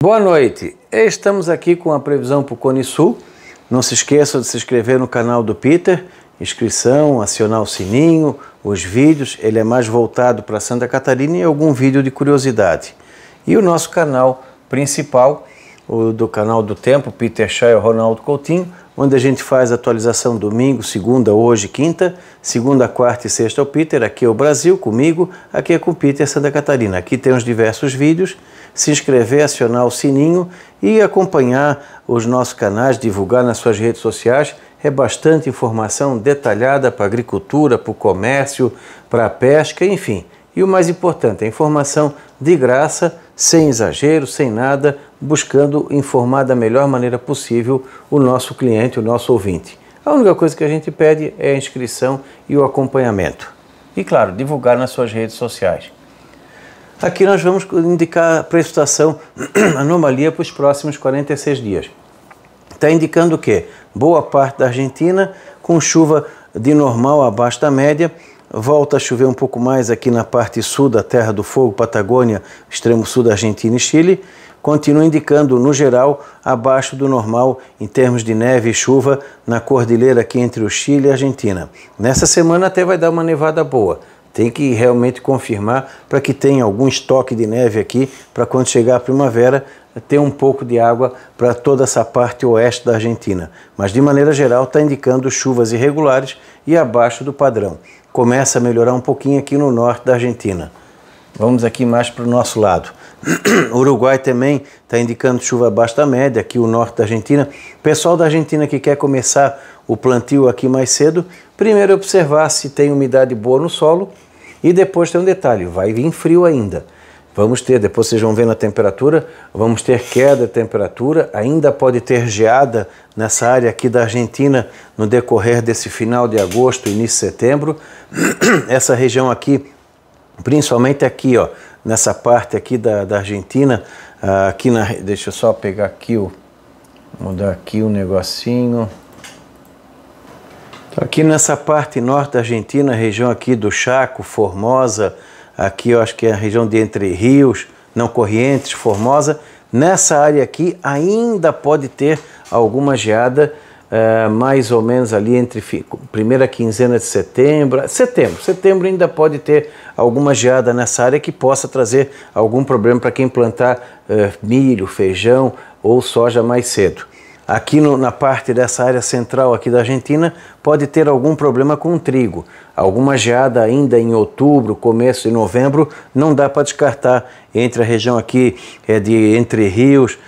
Boa noite, estamos aqui com a previsão para o Cone Sul. Não se esqueça de se inscrever no canal do Peter, inscrição, acionar o sininho, os vídeos, ele é mais voltado para Santa Catarina e algum vídeo de curiosidade. E o nosso canal principal, o do canal do Tempo, Peter Chay e Ronaldo Coutinho, onde a gente faz atualização domingo, segunda, hoje, quinta, segunda, quarta e sexta é o Peter, aqui é o Brasil comigo, aqui é com o Peter Santa Catarina. Aqui tem os diversos vídeos se inscrever, acionar o sininho e acompanhar os nossos canais, divulgar nas suas redes sociais. É bastante informação detalhada para a agricultura, para o comércio, para a pesca, enfim. E o mais importante, é informação de graça, sem exagero, sem nada, buscando informar da melhor maneira possível o nosso cliente, o nosso ouvinte. A única coisa que a gente pede é a inscrição e o acompanhamento. E claro, divulgar nas suas redes sociais. Aqui nós vamos indicar para a situação anomalia para os próximos 46 dias. Está indicando o que? Boa parte da Argentina com chuva de normal abaixo da média, volta a chover um pouco mais aqui na parte sul da Terra do Fogo, Patagônia, extremo sul da Argentina e Chile, continua indicando, no geral, abaixo do normal em termos de neve e chuva na cordilheira aqui entre o Chile e a Argentina. Nessa semana até vai dar uma nevada boa, tem que realmente confirmar para que tenha algum estoque de neve aqui, para quando chegar a primavera ter um pouco de água para toda essa parte oeste da Argentina. Mas de maneira geral está indicando chuvas irregulares e abaixo do padrão. Começa a melhorar um pouquinho aqui no norte da Argentina. Vamos aqui mais para o nosso lado. O Uruguai também está indicando chuva abaixo da média, aqui o norte da Argentina. O pessoal da Argentina que quer começar o plantio aqui mais cedo, primeiro observar se tem umidade boa no solo e depois tem um detalhe, vai vir frio ainda. Vamos ter, depois vocês vão vendo a temperatura, vamos ter queda de temperatura, ainda pode ter geada nessa área aqui da Argentina no decorrer desse final de agosto, início de setembro. Essa região aqui, principalmente aqui, ó, nessa parte aqui da, da Argentina. Uh, aqui na, deixa eu só pegar aqui o. Mudar aqui o negocinho. Então, aqui nessa parte norte da Argentina, região aqui do Chaco, Formosa, aqui eu acho que é a região de Entre Rios, não Corrientes, Formosa, nessa área aqui ainda pode ter alguma geada é, mais ou menos ali entre primeira quinzena de setembro, setembro, setembro ainda pode ter alguma geada nessa área que possa trazer algum problema para quem plantar é, milho, feijão ou soja mais cedo. Aqui no, na parte dessa área central aqui da Argentina pode ter algum problema com o trigo. Alguma geada ainda em outubro, começo de novembro, não dá para descartar entre a região aqui é de Entre Rios,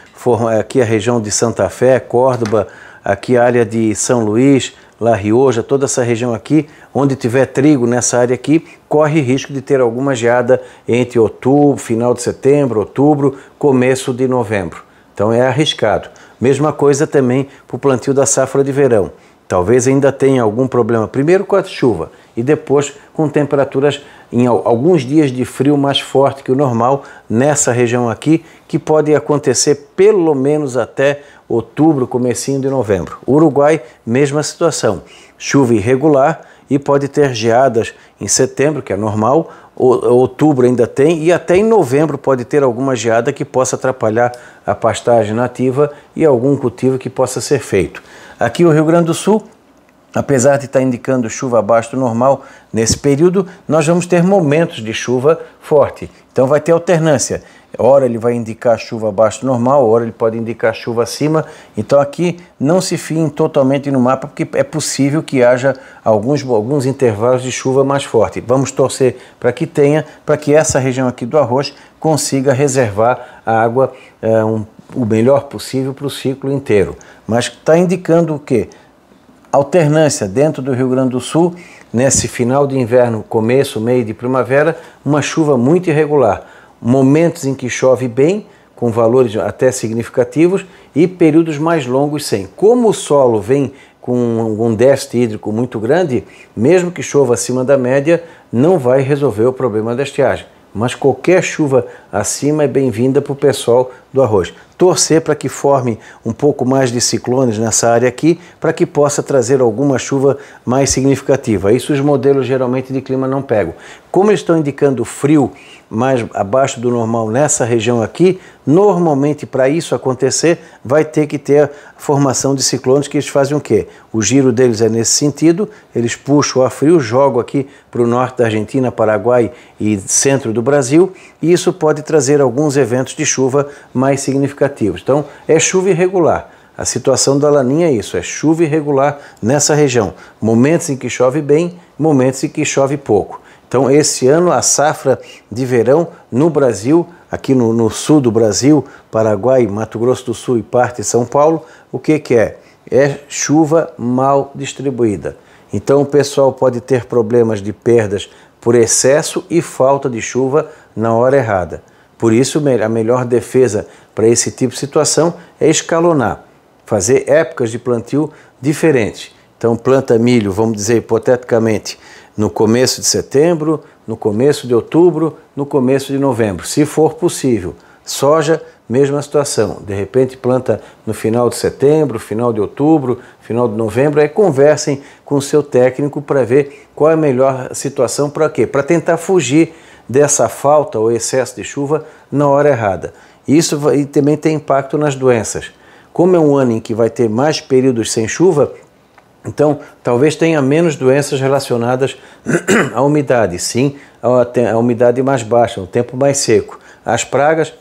aqui a região de Santa Fé, Córdoba, aqui a área de São Luís, La Rioja, toda essa região aqui, onde tiver trigo nessa área aqui, corre risco de ter alguma geada entre outubro, final de setembro, outubro, começo de novembro. Então é arriscado. Mesma coisa também para o plantio da safra de verão. Talvez ainda tenha algum problema, primeiro com a chuva e depois com temperaturas em alguns dias de frio mais forte que o normal nessa região aqui, que pode acontecer pelo menos até outubro, comecinho de novembro. Uruguai, mesma situação. Chuva irregular e pode ter geadas em setembro, que é normal, outubro ainda tem e até em novembro pode ter alguma geada que possa atrapalhar a pastagem nativa e algum cultivo que possa ser feito. Aqui o Rio Grande do Sul, Apesar de estar tá indicando chuva abaixo do normal, nesse período nós vamos ter momentos de chuva forte. Então vai ter alternância. Hora ele vai indicar chuva abaixo do normal, hora ele pode indicar chuva acima. Então aqui não se fiem totalmente no mapa, porque é possível que haja alguns, alguns intervalos de chuva mais forte. Vamos torcer para que tenha, para que essa região aqui do arroz consiga reservar a água é, um, o melhor possível para o ciclo inteiro. Mas está indicando o quê? alternância dentro do Rio Grande do Sul, nesse final de inverno, começo, meio de primavera, uma chuva muito irregular. Momentos em que chove bem, com valores até significativos, e períodos mais longos sem. Como o solo vem com um déficit hídrico muito grande, mesmo que chova acima da média, não vai resolver o problema da estiagem. Mas qualquer chuva acima é bem-vinda para o pessoal do arroz torcer para que forme um pouco mais de ciclones nessa área aqui, para que possa trazer alguma chuva mais significativa. Isso os modelos geralmente de clima não pegam. Como eles estão indicando frio mais abaixo do normal nessa região aqui, normalmente para isso acontecer vai ter que ter a formação de ciclones que eles fazem o quê? O giro deles é nesse sentido, eles puxam o ar frio, jogam aqui para o norte da Argentina, Paraguai e centro do Brasil e isso pode trazer alguns eventos de chuva mais significativos negativos. Então, é chuva irregular. A situação da laninha é isso, é chuva irregular nessa região. Momentos em que chove bem, momentos em que chove pouco. Então, esse ano, a safra de verão no Brasil, aqui no, no, sul do Brasil, Paraguai, Mato Grosso do Sul e parte de São Paulo, o que, que é? É chuva mal distribuída. Então, o pessoal pode ter problemas de perdas por excesso e falta de chuva na hora errada. Por isso, a melhor defesa para esse tipo de situação é escalonar, fazer épocas de plantio diferentes. Então, planta milho, vamos dizer hipoteticamente, no começo de setembro, no começo de outubro, no começo de novembro, se for possível. Soja, mesma situação. De repente planta no final de setembro, final de outubro, final de novembro, aí conversem com o seu técnico para ver qual é a melhor situação para quê? Para tentar fugir dessa falta ou excesso de chuva na hora errada. Isso vai, também tem impacto nas doenças. Como é um ano em que vai ter mais períodos sem chuva, então talvez tenha menos doenças relacionadas à umidade, sim, à umidade mais baixa, um tempo mais seco. As pragas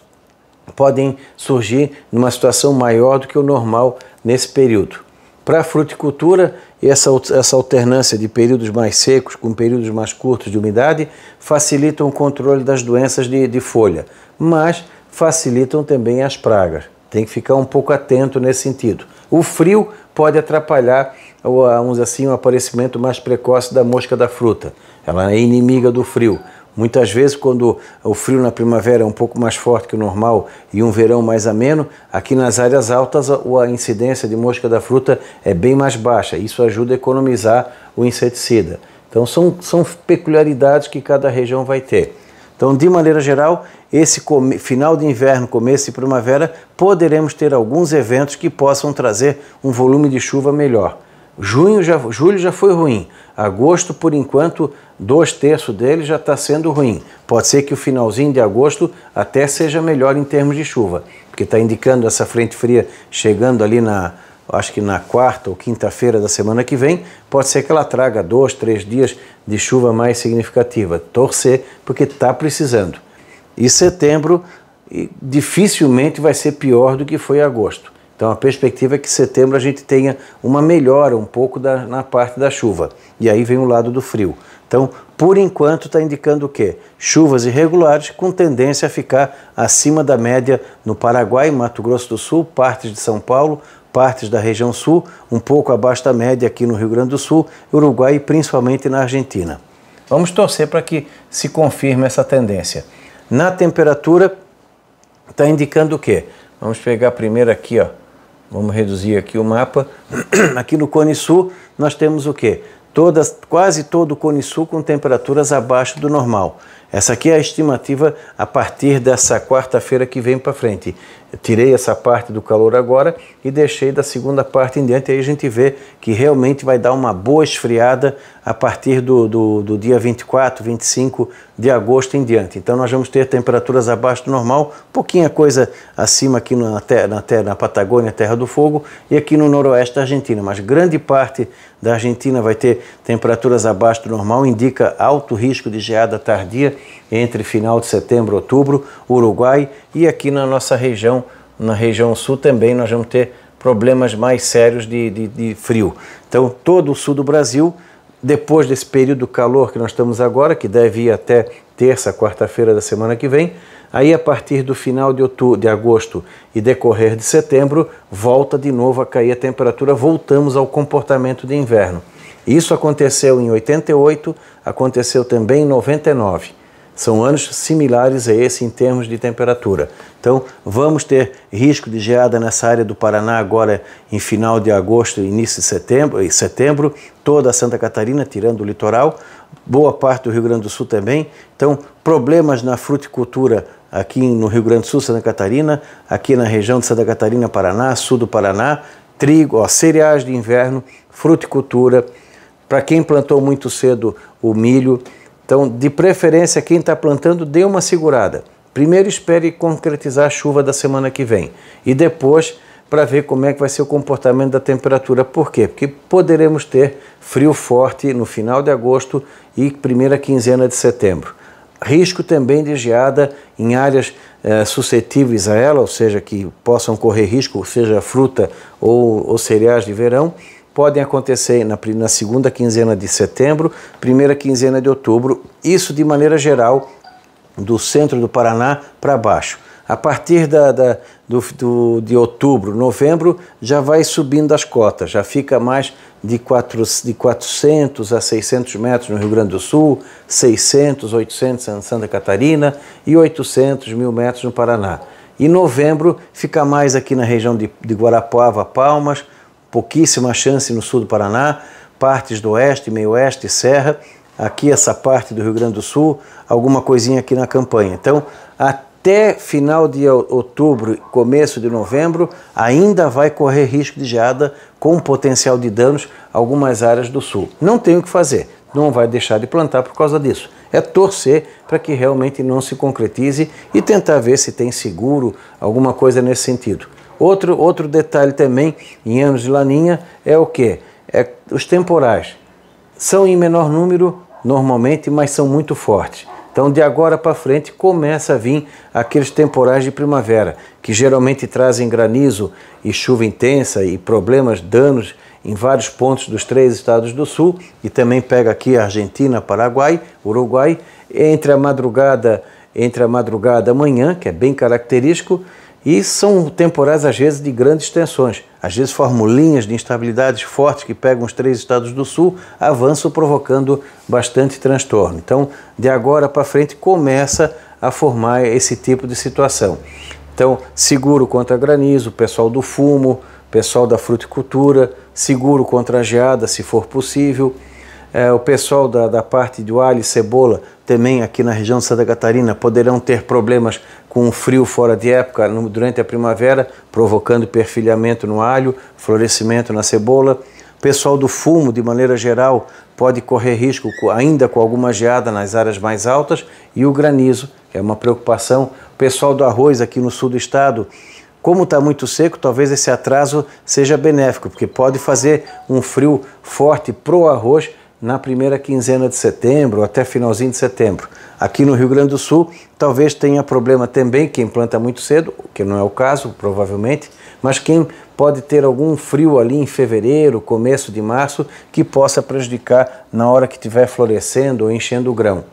podem surgir numa situação maior do que o normal nesse período. Para a fruticultura, essa, essa alternância de períodos mais secos com períodos mais curtos de umidade facilitam o controle das doenças de, de folha, mas facilitam também as pragas. Tem que ficar um pouco atento nesse sentido. O frio pode atrapalhar o, assim, o aparecimento mais precoce da mosca da fruta. Ela é inimiga do frio. Muitas vezes, quando o frio na primavera é um pouco mais forte que o normal e um verão mais ameno, aqui nas áreas altas a incidência de mosca da fruta é bem mais baixa. Isso ajuda a economizar o inseticida. Então, são, são peculiaridades que cada região vai ter. Então, de maneira geral, esse final de inverno, começo de primavera, poderemos ter alguns eventos que possam trazer um volume de chuva melhor. Junho já, julho já foi ruim. Agosto, por enquanto, dois terços dele já está sendo ruim. Pode ser que o finalzinho de agosto até seja melhor em termos de chuva, porque está indicando essa frente fria chegando ali na, acho que na quarta ou quinta-feira da semana que vem, pode ser que ela traga dois, três dias de chuva mais significativa. Torcer, porque está precisando. E setembro dificilmente vai ser pior do que foi agosto. Então a perspectiva é que setembro a gente tenha uma melhora um pouco da, na parte da chuva. E aí vem o lado do frio. Então, por enquanto, está indicando o quê? Chuvas irregulares com tendência a ficar acima da média no Paraguai, Mato Grosso do Sul, partes de São Paulo, partes da região sul, um pouco abaixo da média aqui no Rio Grande do Sul, Uruguai e principalmente na Argentina. Vamos torcer para que se confirme essa tendência. Na temperatura, está indicando o quê? Vamos pegar primeiro aqui, ó, Vamos reduzir aqui o mapa. Aqui no Cone Sul nós temos o quê? Todas, quase todo o Cone Sul com temperaturas abaixo do normal. Essa aqui é a estimativa a partir dessa quarta-feira que vem para frente. Eu tirei essa parte do calor agora e deixei da segunda parte em diante. Aí a gente vê que realmente vai dar uma boa esfriada a partir do, do, do dia 24, 25 de agosto em diante. Então nós vamos ter temperaturas abaixo do normal, pouquinha coisa acima aqui na, terra, na, terra, na Patagônia, Terra do Fogo, e aqui no noroeste da Argentina. Mas grande parte da Argentina vai ter temperaturas abaixo do normal, indica alto risco de geada tardia entre final de setembro e outubro, Uruguai e aqui na nossa região, na região sul também nós vamos ter problemas mais sérios de, de, de frio. Então todo o sul do Brasil, depois desse período calor que nós estamos agora, que deve ir até terça, quarta-feira da semana que vem, Aí, a partir do final de, outubro, de agosto e decorrer de setembro, volta de novo a cair a temperatura, voltamos ao comportamento de inverno. Isso aconteceu em 88, aconteceu também em 99. São anos similares a esse em termos de temperatura. Então, vamos ter risco de geada nessa área do Paraná agora em final de agosto, e início de setembro, e setembro, toda a Santa Catarina, tirando o litoral, boa parte do Rio Grande do Sul também. Então, problemas na fruticultura aqui no Rio Grande do Sul, Santa Catarina, aqui na região de Santa Catarina, Paraná, sul do Paraná, trigo, ó, cereais de inverno, fruticultura, para quem plantou muito cedo o milho. Então, de preferência, quem está plantando, dê uma segurada. Primeiro espere concretizar a chuva da semana que vem e depois para ver como é que vai ser o comportamento da temperatura. Por quê? Porque poderemos ter frio forte no final de agosto e primeira quinzena de setembro risco também de geada em áreas é, suscetíveis a ela, ou seja, que possam correr risco, seja fruta ou, ou cereais de verão, podem acontecer na, na segunda quinzena de setembro, primeira quinzena de outubro, isso de maneira geral do centro do Paraná para baixo. A partir da, da do, do, de outubro, novembro, já vai subindo as cotas, já fica mais de, de 400 a 600 metros no Rio Grande do Sul, 600, 800 em Santa Catarina e 800 mil metros no Paraná. Em novembro fica mais aqui na região de, de Guarapuava, Palmas, pouquíssima chance no sul do Paraná, partes do oeste, meio oeste, serra, aqui essa parte do Rio Grande do Sul, alguma coisinha aqui na campanha. Então, até até final de outubro, começo de novembro, ainda vai correr risco de geada com potencial de danos algumas áreas do sul. Não tem o que fazer, não vai deixar de plantar por causa disso. É torcer para que realmente não se concretize e tentar ver se tem seguro, alguma coisa nesse sentido. Outro, outro detalhe também em anos de laninha é o que? É os temporais. São em menor número normalmente, mas são muito fortes. Então, de agora para frente, começa a vir aqueles temporais de primavera, que geralmente trazem granizo e chuva intensa e problemas, danos em vários pontos dos três estados do sul, e também pega aqui a Argentina, Paraguai, Uruguai, entre a madrugada, entre a madrugada amanhã, que é bem característico, e são temporais, às vezes, de grandes tensões. Às vezes formam linhas de instabilidades fortes que pegam os três estados do sul, avançam provocando bastante transtorno. Então, de agora para frente, começa a formar esse tipo de situação. Então, seguro contra granizo, pessoal do fumo, pessoal da fruticultura, seguro contra a geada, se for possível. É, o pessoal da, da parte do alho e cebola também aqui na região de Santa Catarina poderão ter problemas com o frio fora de época durante a primavera, provocando perfilhamento no alho, florescimento na cebola. O pessoal do fumo, de maneira geral, pode correr risco ainda com alguma geada nas áreas mais altas e o granizo, que é uma preocupação. O pessoal do arroz aqui no sul do estado, como está muito seco, talvez esse atraso seja benéfico, porque pode fazer um frio forte para o arroz na primeira quinzena de setembro, até finalzinho de setembro. Aqui no Rio Grande do Sul, talvez tenha problema também quem planta muito cedo, que não é o caso, provavelmente, mas quem pode ter algum frio ali em fevereiro, começo de março, que possa prejudicar na hora que estiver florescendo ou enchendo o grão.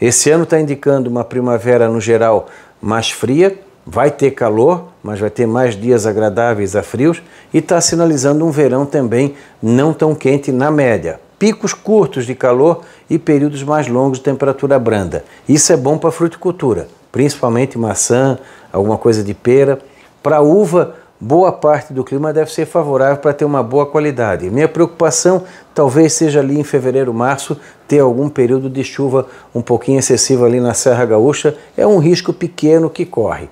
Esse ano está indicando uma primavera, no geral, mais fria, vai ter calor, mas vai ter mais dias agradáveis a frios, e está sinalizando um verão também não tão quente na média picos curtos de calor e períodos mais longos de temperatura branda. Isso é bom para fruticultura, principalmente maçã, alguma coisa de pera. Para uva, boa parte do clima deve ser favorável para ter uma boa qualidade. Minha preocupação talvez seja ali em fevereiro, março, ter algum período de chuva um pouquinho excessivo ali na Serra Gaúcha. É um risco pequeno que corre.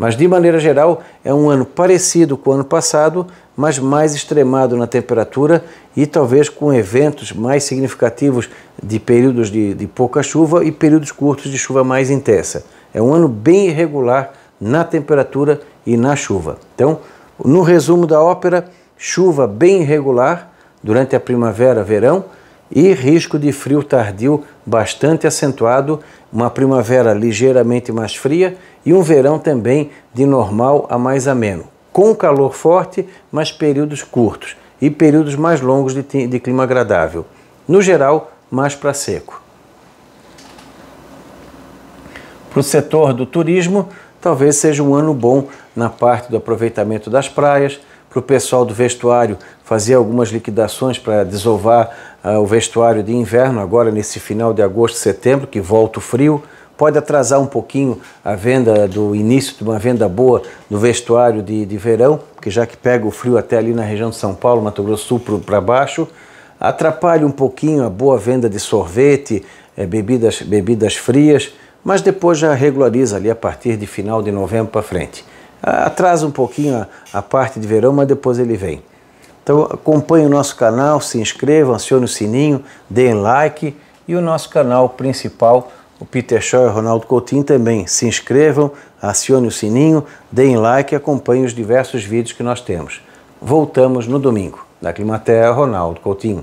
Mas de maneira geral, é um ano parecido com o ano passado, mas mais extremado na temperatura e talvez com eventos mais significativos de períodos de, de pouca chuva e períodos curtos de chuva mais intensa. É um ano bem irregular na temperatura e na chuva. Então, no resumo da ópera, chuva bem irregular durante a primavera, verão e risco de frio tardio bastante acentuado, uma primavera ligeiramente mais fria e um verão também de normal a mais ameno, com calor forte, mas períodos curtos e períodos mais longos de, de clima agradável. No geral, mais para seco. Para o setor do turismo, talvez seja um ano bom na parte do aproveitamento das praias, para o pessoal do vestuário fazer algumas liquidações para desovar uh, o vestuário de inverno, agora nesse final de agosto, setembro, que volta o frio. Pode atrasar um pouquinho a venda do início de uma venda boa no vestuário de, de verão, porque já que pega o frio até ali na região de São Paulo, Mato Grosso Sul para baixo, atrapalha um pouquinho a boa venda de sorvete, é, bebidas, bebidas frias, mas depois já regulariza ali a partir de final de novembro para frente atrasa um pouquinho a, a parte de verão, mas depois ele vem. Então acompanhe o nosso canal, se inscreva, acione o sininho, deem like e o nosso canal principal, o Peter Shaw e o Ronaldo Coutinho também. Se inscrevam, acione o sininho, deem like e acompanhem os diversos vídeos que nós temos. Voltamos no domingo. Da Climatéia, Ronaldo Coutinho.